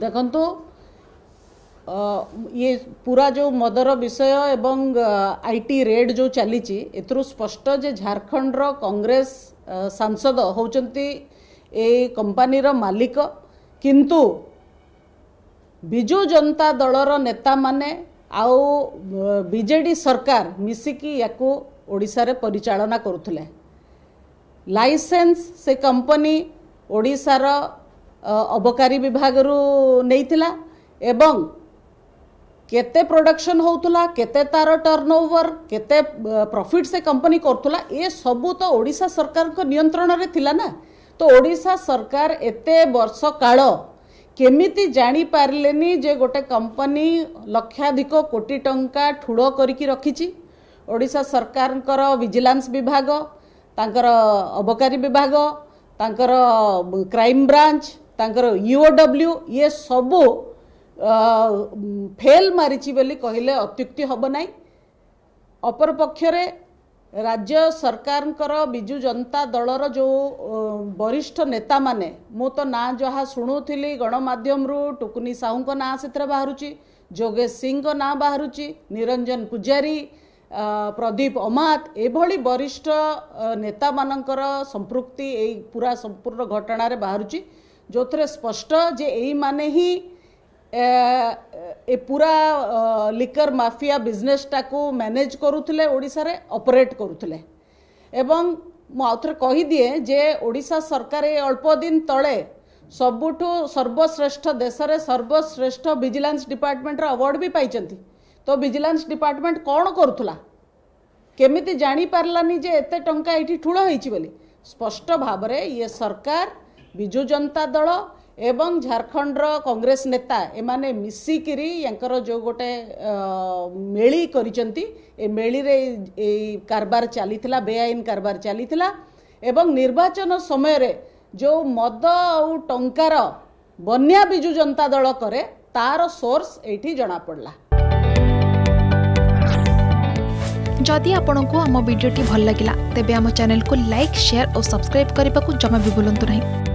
ଦେଖନ୍ତୁ ଇଏ ପୁରା ଯେଉଁ ମଦର ବିଷୟ ଏବଂ ଆଇ ଟି ରେଡ୍ ଯେଉଁ ଚାଲିଛି ଏଥିରୁ ସ୍ପଷ୍ଟ ଯେ ଝାଡ଼ଖଣ୍ଡର କଂଗ୍ରେସ ସାଂସଦ ହେଉଛନ୍ତି ଏଇ କମ୍ପାନୀର ମାଲିକ କିନ୍ତୁ ବିଜୁ ଜନତା ଦଳର ନେତାମାନେ ଆଉ ବିଜେଡ଼ି ସରକାର ମିଶିକି ୟାକୁ ଓଡ଼ିଶାରେ ପରିଚାଳନା କରୁଥିଲେ ଲାଇସେନ୍ସ ସେ କମ୍ପାନୀ ଓଡ଼ିଶାର ଅବକାରୀ ବିଭାଗରୁ ନେଇଥିଲା ଏବଂ କେତେ ପ୍ରଡ଼କ୍ସନ୍ ହେଉଥିଲା କେତେ ତା'ର ଟର୍ଣ୍ଣଓଭର୍ କେତେ ପ୍ରଫିଟ୍ ସେ କମ୍ପାନୀ କରୁଥିଲା ଏସବୁ ତ ଓଡ଼ିଶା ସରକାରଙ୍କ ନିୟନ୍ତ୍ରଣରେ ଥିଲା ନା ତ ଓଡ଼ିଶା ସରକାର ଏତେ ବର୍ଷ କାଳ କେମିତି ଜାଣିପାରିଲେନି ଯେ ଗୋଟେ କମ୍ପାନୀ ଲକ୍ଷାଧିକ କୋଟି ଟଙ୍କା ଠୁଳ କରିକି ରଖିଛି ଓଡ଼ିଶା ସରକାରଙ୍କର ଭିଜିଲାନ୍ସ ବିଭାଗ ତାଙ୍କର ଅବକାରୀ ବିଭାଗ ତାଙ୍କର କ୍ରାଇମ୍ ବ୍ରାଞ୍ଚ ତାଙ୍କର ୟୁଓଡବ୍ଲ୍ୟୁ ଇଏ ସବୁ ଫେଲ୍ ମାରିଛି ବୋଲି କହିଲେ ଅତ୍ୟୁକ୍ତି ହେବ ନାହିଁ ଅପରପକ୍ଷରେ ରାଜ୍ୟ ସରକାରଙ୍କର ବିଜୁ ଜନତା ଦଳର ଯେଉଁ ବରିଷ୍ଠ ନେତାମାନେ ମୁଁ ତ ନାଁ ଯାହା ଶୁଣୁଥିଲି ଗଣମାଧ୍ୟମରୁ ଟୁକୁନି ସାହୁଙ୍କ ନାଁ ସେଥିରେ ବାହାରୁଛି ଯୋଗେଶ ସିଂଙ୍କ ନାଁ ବାହାରୁଛି ନିରଞ୍ଜନ ପୂଜାରୀ ପ୍ରଦୀପ ଅମାତ ଏଭଳି ବରିଷ୍ଠ ନେତାମାନଙ୍କର ସମ୍ପୃକ୍ତି ଏଇ ପୁରା ସମ୍ପୂର୍ଣ୍ଣ ଘଟଣାରେ ବାହାରୁଛି ଯେଉଁଥିରେ ସ୍ପଷ୍ଟ ଯେ ଏଇମାନେ ହିଁ ଏ ପୁରା ଲିକର ମାଫିଆ ବିଜନେସଟାକୁ ମ୍ୟାନେଜ କରୁଥିଲେ ଓଡ଼ିଶାରେ ଅପରେଟ୍ କରୁଥିଲେ ଏବଂ ମୁଁ ଆଉଥରେ କହିଦିଏ ଯେ ଓଡ଼ିଶା ସରକାର ଏ ଅଳ୍ପ ଦିନ ତଳେ ସବୁଠୁ ସର୍ବଶ୍ରେଷ୍ଠ ଦେଶରେ ସର୍ବଶ୍ରେଷ୍ଠ ଭିଜିଲାନ୍ସ ଡିପାର୍ଟମେଣ୍ଟର ଆୱାର୍ଡ଼ ବି ପାଇଛନ୍ତି ତ ଭିଜିଲାନ୍ସ ଡିପାର୍ଟମେଣ୍ଟ କ'ଣ କରୁଥିଲା କେମିତି ଜାଣିପାରିଲାନି ଯେ ଏତେ ଟଙ୍କା ଏଇଠି ଠୁଳ ହେଇଛି ବୋଲି ସ୍ପଷ୍ଟ ଭାବରେ ଇଏ ସରକାର ବିଜୁ ଜନତା ଦଳ ଏବଂ ଝାଡ଼ଖଣ୍ଡର କଂଗ୍ରେସ ନେତା ଏମାନେ ମିଶିକିରି ୟାଙ୍କର ଯେଉଁ ଗୋଟେ ମେଳି କରିଛନ୍ତି ଏ ମେଳିରେ ଏଇ କାରବାର ଚାଲିଥିଲା ବେଆଇନ କାରବାର ଚାଲିଥିଲା ଏବଂ ନିର୍ବାଚନ ସମୟରେ ଯେଉଁ ମଦ ଆଉ ଟଙ୍କାର ବନ୍ୟା ବିଜୁ ଜନତା ଦଳ କରେ ତାର ସୋର୍ସ ଏଇଠି ଜଣାପଡ଼ିଲା ଯଦି ଆପଣଙ୍କୁ ଆମ ଭିଡ଼ିଓଟି ଭଲ ଲାଗିଲା ତେବେ ଆମ ଚ୍ୟାନେଲକୁ ଲାଇକ୍ ସେୟାର ଓ ସବସ୍କ୍ରାଇବ୍ କରିବାକୁ ଜମା ବି ଭୁଲନ୍ତୁ ନାହିଁ